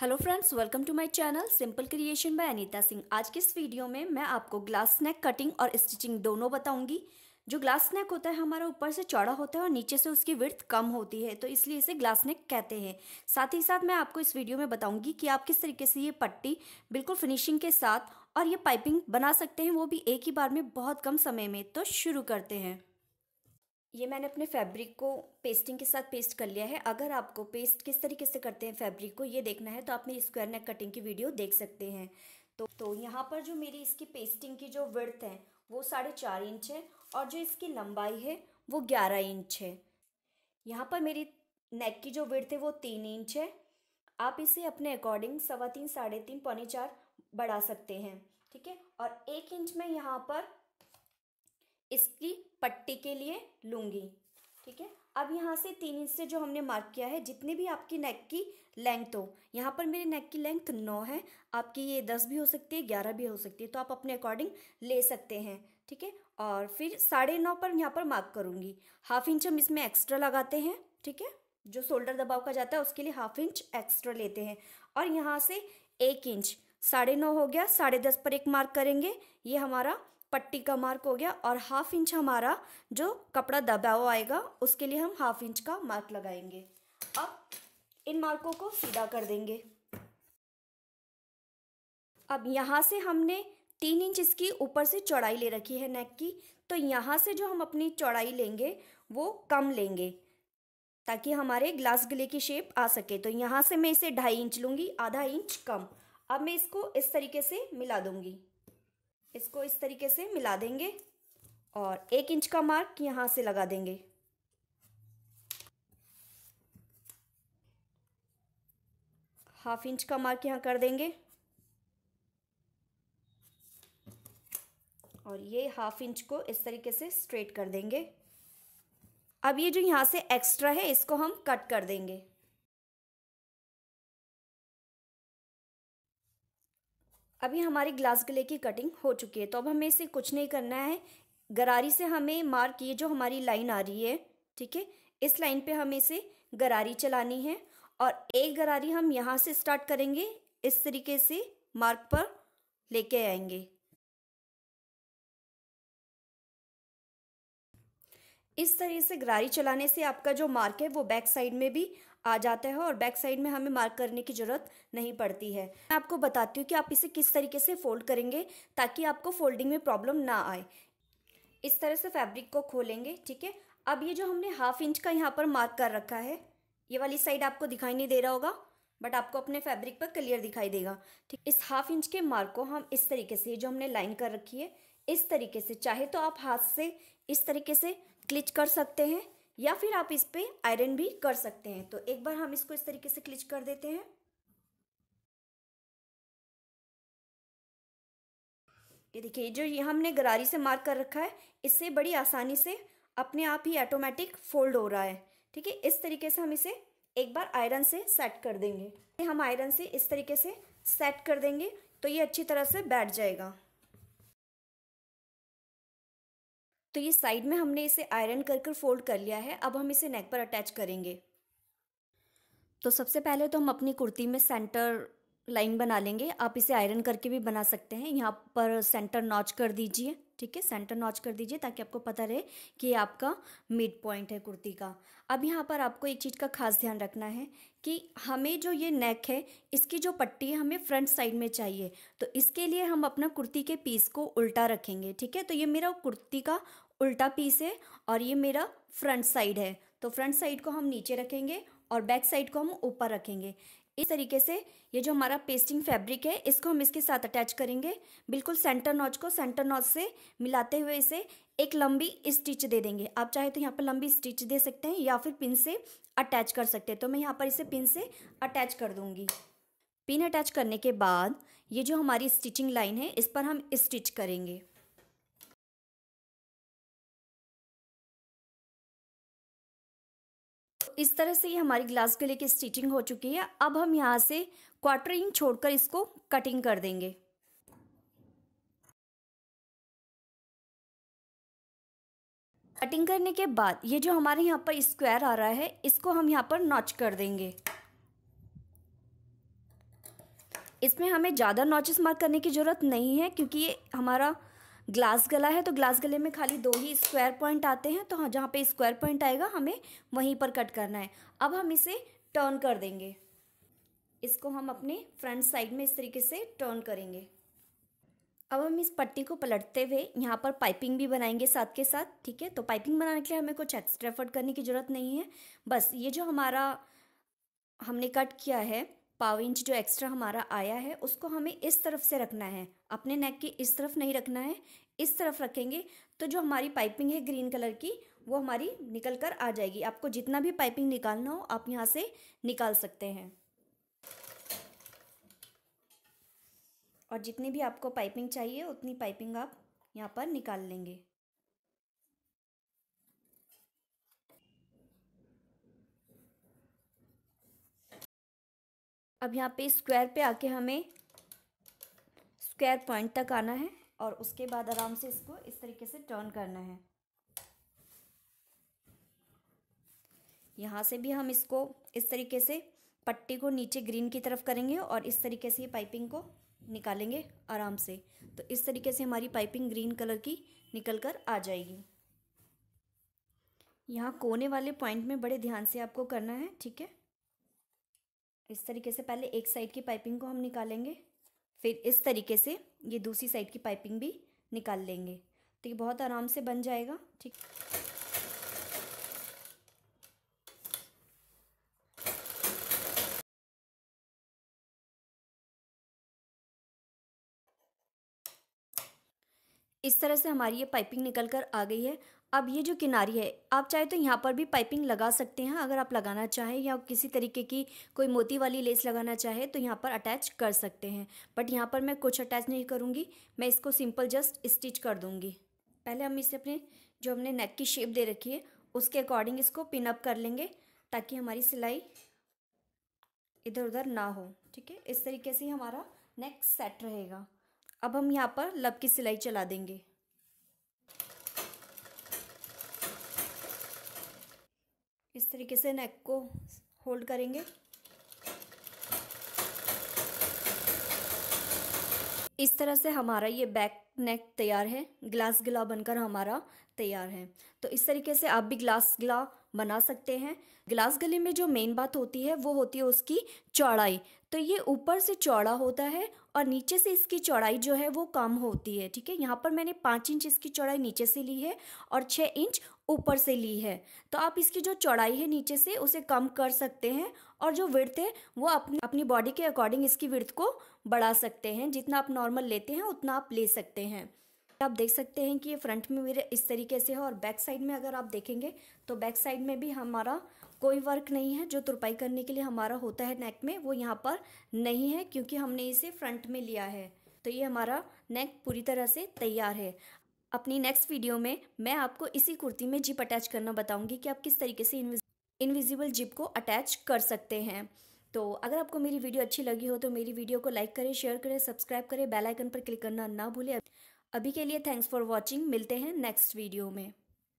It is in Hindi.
hello friends welcome to my channel simple creation by Anita Singh आज के इस वीडियो में मैं आपको ग्लास स्नैक कटिंग और स्टिचिंग दोनों बताऊंगी जो ग्लास स्नैक होता है हमारा ऊपर से चौड़ा होता है और नीचे से उसकी विर्थ कम होती है तो इसलिए इसे ग्लास स्नैक कहते हैं साथ ही साथ मैं आपको इस वीडियो में बताऊंगी कि आप किस तरीके से ये पट्टी बिल्कुल फिनिशिंग के साथ और ये पाइपिंग बना सकते हैं वो भी एक ही बार में बहुत कम समय में तो शुरू करते हैं ये मैंने अपने फैब्रिक को पेस्टिंग के साथ पेस्ट कर लिया है अगर आपको पेस्ट किस तरीके से करते हैं फैब्रिक को ये देखना है तो आप मेरी स्क्वायर नेक कटिंग की वीडियो देख सकते हैं तो तो यहाँ पर जो मेरी इसकी पेस्टिंग की जो वर्थ है वो साढ़े चार इंच है और जो इसकी लंबाई है वो ग्यारह इंच है यहाँ पर मेरी नेक की जो वर्थ है वो तीन इंच है आप इसे अपने अकॉर्डिंग सवा तीन साढ़े तीन पौने चार बढ़ा सकते हैं ठीक है और एक इंच में यहाँ पर इसकी पट्टी के लिए लूँगी ठीक है अब यहाँ से तीन इंच से जो हमने मार्क किया है जितनी भी आपकी नेक की लेंथ हो यहाँ पर मेरी नेक की लेंथ नौ है आपकी ये दस भी हो सकती है ग्यारह भी हो सकती है तो आप अपने अकॉर्डिंग ले सकते हैं ठीक है और फिर साढ़े नौ पर यहाँ पर मार्क करूँगी हाफ इंच हम इसमें एक्स्ट्रा लगाते हैं ठीक है जो शोल्डर दबाव का जाता है उसके लिए हाफ इंच एक्स्ट्रा लेते हैं और यहाँ से एक इंच साढ़े नौ हो गया साढ़े दस पर एक मार्क करेंगे ये हमारा पट्टी का मार्क हो गया और हाफ इंच हमारा जो कपड़ा दबा हुआ आएगा उसके लिए हम हाफ इंच का मार्क लगाएंगे अब इन मार्कों को सीधा कर देंगे अब यहाँ से हमने तीन इंच इसकी ऊपर से चौड़ाई ले रखी है नेक की तो यहाँ से जो हम अपनी चौड़ाई लेंगे वो कम लेंगे ताकि हमारे ग्लास गले की शेप आ सके तो यहाँ से मैं इसे ढाई इंच लूँगी आधा इंच कम अब मैं इसको इस तरीके से मिला दूँगी इसको इस तरीके से मिला देंगे और एक इंच का मार्क यहाँ से लगा देंगे हाफ इंच का मार्क यहाँ कर देंगे और ये हाफ इंच को इस तरीके से स्ट्रेट कर देंगे अब ये जो यहाँ से एक्स्ट्रा है इसको हम कट कर देंगे अभी हमारी ग्लास गले की कटिंग हो चुकी है तो अब हमें इसे कुछ नहीं करना है गरारी से हमें मार्क ये जो हमारी लाइन आ रही है ठीक है इस लाइन पे हमें इसे गरारी चलानी है और एक गरारी हम यहाँ से स्टार्ट करेंगे इस तरीके से मार्क पर लेके आएंगे इस तरह से गरारी चलाने से आपका जो मार्क है वो बैक साइड में भी आ जाता है और बैक साइड में हमें मार्क करने की ज़रूरत नहीं पड़ती है मैं आपको बताती हूँ कि आप इसे किस तरीके से फोल्ड करेंगे ताकि आपको फोल्डिंग में प्रॉब्लम ना आए इस तरह से फैब्रिक को खोलेंगे ठीक है अब ये जो हमने हाफ इंच का यहाँ पर मार्क कर रखा है ये वाली साइड आपको दिखाई नहीं दे रहा होगा बट आपको अपने फैब्रिक पर क्लियर दिखाई देगा ठीक इस हाफ इंच के मार्क को हम इस तरीके से जो हमने लाइन कर रखी है इस तरीके से चाहे तो आप हाथ से इस तरीके से क्लिच कर सकते हैं या फिर आप इस पर आयरन भी कर सकते हैं तो एक बार हम इसको इस तरीके से क्लिच कर देते हैं ये देखिए जो ये हमने गरारी से मार्क कर रखा है इससे बड़ी आसानी से अपने आप ही ऑटोमेटिक फोल्ड हो रहा है ठीक है इस तरीके से हम इसे एक बार आयरन से सेट कर देंगे हम आयरन से इस तरीके से सेट कर देंगे तो ये अच्छी तरह से बैठ जाएगा तो ये साइड में हमने इसे आयरन कर कर फोल्ड कर लिया है अब हम इसे नेक पर अटैच करेंगे तो सबसे पहले तो हम अपनी कुर्ती में सेंटर लाइन बना लेंगे आप इसे आयरन करके भी बना सकते हैं यहाँ पर सेंटर नॉच कर दीजिए ठीक है सेंटर नॉच कर दीजिए ताकि आपको पता रहे कि आपका मिड पॉइंट है कुर्ती का अब यहाँ पर आपको एक चीज़ का खास ध्यान रखना है कि हमें जो ये नेक है इसकी जो पट्टी है हमें फ्रंट साइड में चाहिए तो इसके लिए हम अपना कुर्ती के पीस को उल्टा रखेंगे ठीक है तो ये मेरा कुर्ती का उल्टा पीस है और ये मेरा फ्रंट साइड है तो फ्रंट साइड को हम नीचे रखेंगे और बैक साइड को हम ऊपर रखेंगे इस तरीके से ये जो हमारा पेस्टिंग फैब्रिक है इसको हम इसके साथ अटैच करेंगे बिल्कुल सेंटर नॉच को सेंटर नॉच से मिलाते हुए इसे एक लंबी स्टिच दे देंगे आप चाहे तो यहाँ पर लंबी स्टिच दे सकते हैं या फिर पिन से अटैच कर सकते हैं तो मैं यहाँ पर इसे पिन से अटैच कर दूँगी पिन अटैच करने के बाद ये जो हमारी स्टिचिंग लाइन है इस पर हम स्टिच करेंगे इस तरह से ये हमारी ग्लास गले की स्टिचिंग हो चुकी है अब हम यहाँ से क्वार्टर इंच छोड़कर इसको कटिंग कर देंगे कटिंग करने के बाद ये जो हमारे यहाँ पर स्क्वायर आ रहा है इसको हम यहाँ पर नॉच कर देंगे इसमें हमें ज़्यादा नॉचेस मार्क करने की ज़रूरत नहीं है क्योंकि ये हमारा ग्लास गला है तो ग्लास गले में खाली दो ही स्क्वायर पॉइंट आते हैं तो हाँ जहाँ पे स्क्वायर पॉइंट आएगा हमें वहीं पर कट करना है अब हम इसे टर्न कर देंगे इसको हम अपने फ्रंट साइड में इस तरीके से टर्न करेंगे अब हम इस पट्टी को पलटते हुए यहाँ पर पाइपिंग भी बनाएंगे साथ के साथ ठीक है तो पाइपिंग बनाने के लिए हमें कुछ एक्स्ट्रा एफर्ट करने की ज़रूरत नहीं है बस ये जो हमारा हमने कट किया है पाव इंच जो एक्स्ट्रा हमारा आया है उसको हमें इस तरफ से रखना है अपने नेक के इस तरफ नहीं रखना है इस तरफ रखेंगे तो जो हमारी पाइपिंग है ग्रीन कलर की वो हमारी निकल कर आ जाएगी आपको जितना भी पाइपिंग निकालना हो आप यहाँ से निकाल सकते हैं और जितनी भी आपको पाइपिंग चाहिए उतनी पाइपिंग आप यहाँ पर निकाल लेंगे अब यहाँ पे स्क्वायर पे आके हमें स्क्वायर पॉइंट तक आना है और उसके बाद आराम से इसको इस तरीके से टर्न करना है यहाँ से भी हम इसको इस तरीके से पट्टी को नीचे ग्रीन की तरफ करेंगे और इस तरीके से ये पाइपिंग को निकालेंगे आराम से तो इस तरीके से हमारी पाइपिंग ग्रीन कलर की निकल कर आ जाएगी यहाँ कोने वाले पॉइंट में बड़े ध्यान से आपको करना है ठीक है इस तरीके से पहले एक साइड की पाइपिंग को हम निकालेंगे फिर इस तरीके से ये दूसरी साइड की पाइपिंग भी निकाल लेंगे तो ये बहुत आराम से बन जाएगा ठीक इस तरह से हमारी ये पाइपिंग निकल कर आ गई है अब ये जो किनारी है आप चाहे तो यहाँ पर भी पाइपिंग लगा सकते हैं अगर आप लगाना चाहें या किसी तरीके की कोई मोती वाली लेस लगाना चाहे तो यहाँ पर अटैच कर सकते हैं बट यहाँ पर मैं कुछ अटैच नहीं करूँगी मैं इसको सिंपल जस्ट स्टिच कर दूँगी पहले हम इसे अपने जो हमने नेक की शेप दे रखी है उसके अकॉर्डिंग इसको पिनअप कर लेंगे ताकि हमारी सिलाई इधर उधर ना हो ठीक है इस तरीके से हमारा नेक सेट रहेगा अब हम यहाँ पर लब की सिलाई चला देंगे इस तरीके से नेक को होल्ड करेंगे इस तरह से हमारा ये बैक नेक तैयार है ग्लास गिला बनकर हमारा तैयार है तो इस तरीके से आप भी ग्लास गिला बना सकते हैं ग्लास गले में जो मेन बात होती है वो होती है उसकी चौड़ाई तो ये ऊपर से चौड़ा होता है और नीचे से इसकी चौड़ाई जो है वो कम होती है ठीक है यहाँ पर मैंने पाँच इंच इसकी चौड़ाई नीचे से ली है और छः इंच ऊपर से ली है तो आप इसकी जो चौड़ाई है नीचे से उसे कम कर सकते हैं और जो विर्थ है वो अपनी अपनी बॉडी के अकॉर्डिंग इसकी विर्थ को बढ़ा सकते हैं जितना आप नॉर्मल लेते हैं उतना आप ले सकते हैं आप देख सकते हैं कि ये फ्रंट में मेरे इस तरीके से है और बैक साइड में अगर आप देखेंगे तो बैक साइड में भी हमारा कोई वर्क नहीं है जो तुरपाई करने के लिए हमारा होता है नेक में वो यहाँ पर नहीं है क्योंकि हमने इसे फ्रंट में लिया है तो ये हमारा नेक पूरी तरह से तैयार है अपनी नेक्स्ट वीडियो में मैं आपको इसी कुर्ती में जिप अटैच करना बताऊंगी कि आप किस तरीके से इनविजिबल जिप को अटैच कर सकते हैं तो अगर आपको मेरी वीडियो अच्छी लगी हो तो मेरी वीडियो को लाइक करें शेयर करें सब्सक्राइब करें बेल आइकन पर क्लिक करना ना भूलें अभी के लिए थैंक्स फॉर वॉचिंग मिलते हैं नेक्स्ट वीडियो में